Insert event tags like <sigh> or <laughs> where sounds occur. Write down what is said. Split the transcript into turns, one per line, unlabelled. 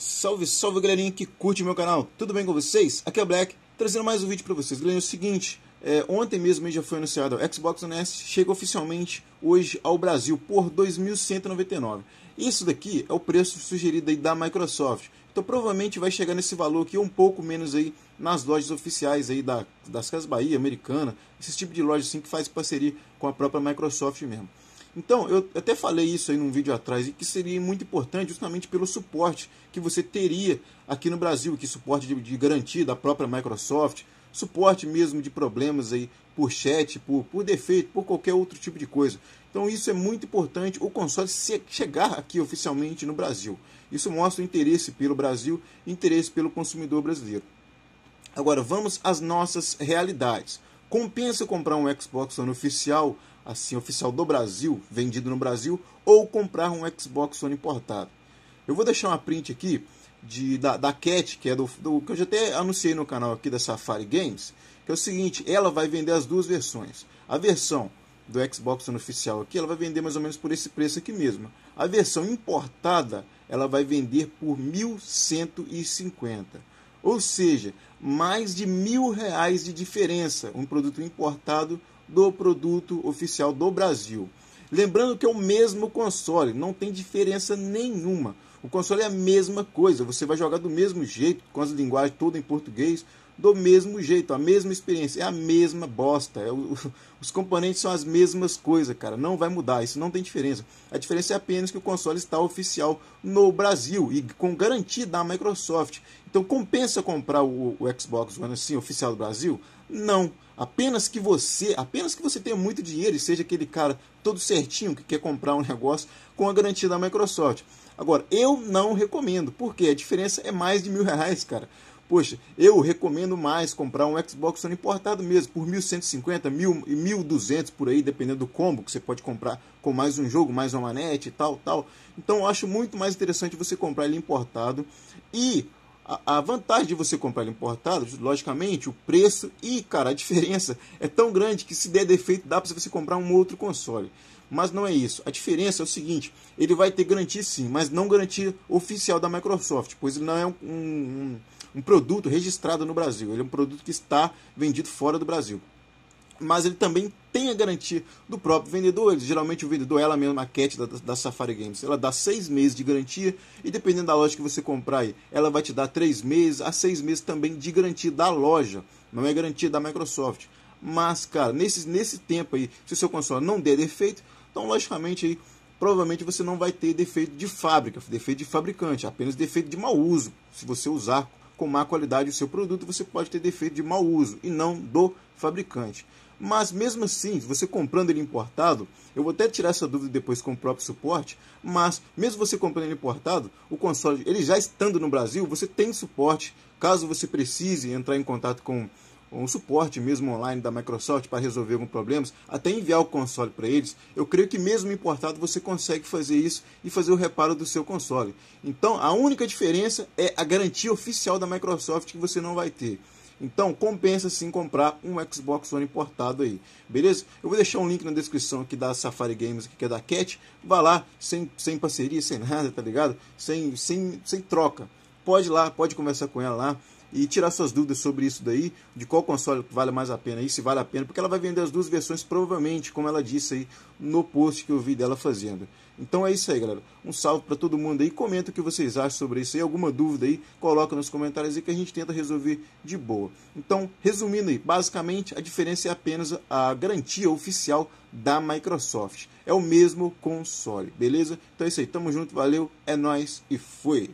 Salve, salve galerinha que curte meu canal, tudo bem com vocês? Aqui é o Black, trazendo mais um vídeo para vocês. Galera, é o seguinte, é, ontem mesmo já foi anunciado o Xbox One S, chega oficialmente hoje ao Brasil por 2.199. Isso daqui é o preço sugerido aí da Microsoft, então provavelmente vai chegar nesse valor aqui um pouco menos aí nas lojas oficiais aí da, das Casas Bahia, Americana, esse tipo de loja assim que faz parceria com a própria Microsoft mesmo. Então, eu até falei isso aí num vídeo atrás, e que seria muito importante justamente pelo suporte que você teria aqui no Brasil, que suporte de, de garantia da própria Microsoft, suporte mesmo de problemas aí por chat, por, por defeito, por qualquer outro tipo de coisa. Então isso é muito importante o console chegar aqui oficialmente no Brasil. Isso mostra o interesse pelo Brasil, interesse pelo consumidor brasileiro. Agora vamos às nossas realidades. Compensa comprar um Xbox One oficial, assim, oficial do Brasil, vendido no Brasil, ou comprar um Xbox One importado? Eu vou deixar uma print aqui de, da, da Cat, que é do, do, que eu já até anunciei no canal aqui da Safari Games, que é o seguinte, ela vai vender as duas versões. A versão do Xbox One oficial aqui, ela vai vender mais ou menos por esse preço aqui mesmo. A versão importada, ela vai vender por 1150. Ou seja, mais de mil reais de diferença um produto importado do produto oficial do Brasil. Lembrando que é o mesmo console, não tem diferença nenhuma. O console é a mesma coisa, você vai jogar do mesmo jeito, com as linguagens todas em português, do mesmo jeito, a mesma experiência, é a mesma bosta. É o, <laughs> os componentes são as mesmas coisas, cara. Não vai mudar, isso não tem diferença. A diferença é apenas que o console está oficial no Brasil e com garantia da Microsoft. Então compensa comprar o, o Xbox One assim, oficial do Brasil? Não. Apenas que você, apenas que você tenha muito dinheiro e seja aquele cara todo certinho que quer comprar um <laughs> negócio com a garantia da Microsoft. Agora, eu não recomendo, porque a diferença é mais de mil reais, cara. Poxa, eu recomendo mais comprar um Xbox One importado mesmo, por 1.150, 1.200 por aí, dependendo do combo que você pode comprar com mais um jogo, mais uma manete e tal, tal. Então eu acho muito mais interessante você comprar ele importado. E a, a vantagem de você comprar ele importado, logicamente, o preço e, cara, a diferença é tão grande que se der defeito dá para você comprar um outro console mas não é isso. A diferença é o seguinte: ele vai ter garantia sim, mas não garantia oficial da Microsoft, pois ele não é um, um, um produto registrado no Brasil, ele é um produto que está vendido fora do Brasil mas ele também tem a garantia do próprio vendedor. Ele, geralmente o vendedor, é ela mesma, a Cat da, da Safari Games, ela dá seis meses de garantia e dependendo da loja que você comprar aí, ela vai te dar três meses a seis meses também de garantia da loja, não é garantia da Microsoft. Mas, cara, nesse, nesse tempo aí, se o seu console não der defeito, então, logicamente, aí, provavelmente você não vai ter defeito de fábrica, defeito de fabricante, apenas defeito de mau uso. Se você usar com má qualidade o seu produto, você pode ter defeito de mau uso e não do fabricante. Mas mesmo assim, você comprando ele importado, eu vou até tirar essa dúvida depois com o próprio suporte, mas mesmo você comprando ele importado, o console, ele já estando no Brasil, você tem suporte, caso você precise entrar em contato com um suporte mesmo online da Microsoft para resolver alguns problemas, até enviar o console para eles, eu creio que mesmo importado você consegue fazer isso e fazer o reparo do seu console. Então, a única diferença é a garantia oficial da Microsoft que você não vai ter. Então, compensa sim comprar um Xbox One importado aí, beleza? Eu vou deixar um link na descrição aqui da Safari Games, que é da Cat. Vá lá, sem, sem parceria, sem nada, tá ligado? Sem, sem, sem troca. Pode ir lá, pode conversar com ela lá e tirar suas dúvidas sobre isso daí, de qual console vale mais a pena e se vale a pena, porque ela vai vender as duas versões provavelmente, como ela disse aí no post que eu vi dela fazendo. Então é isso aí, galera. Um salve para todo mundo aí. Comenta o que vocês acham sobre isso aí. Alguma dúvida aí, coloca nos comentários aí que a gente tenta resolver de boa. Então, resumindo aí, basicamente a diferença é apenas a garantia oficial da Microsoft. É o mesmo console, beleza? Então é isso aí. Tamo junto, valeu, é nós e fui.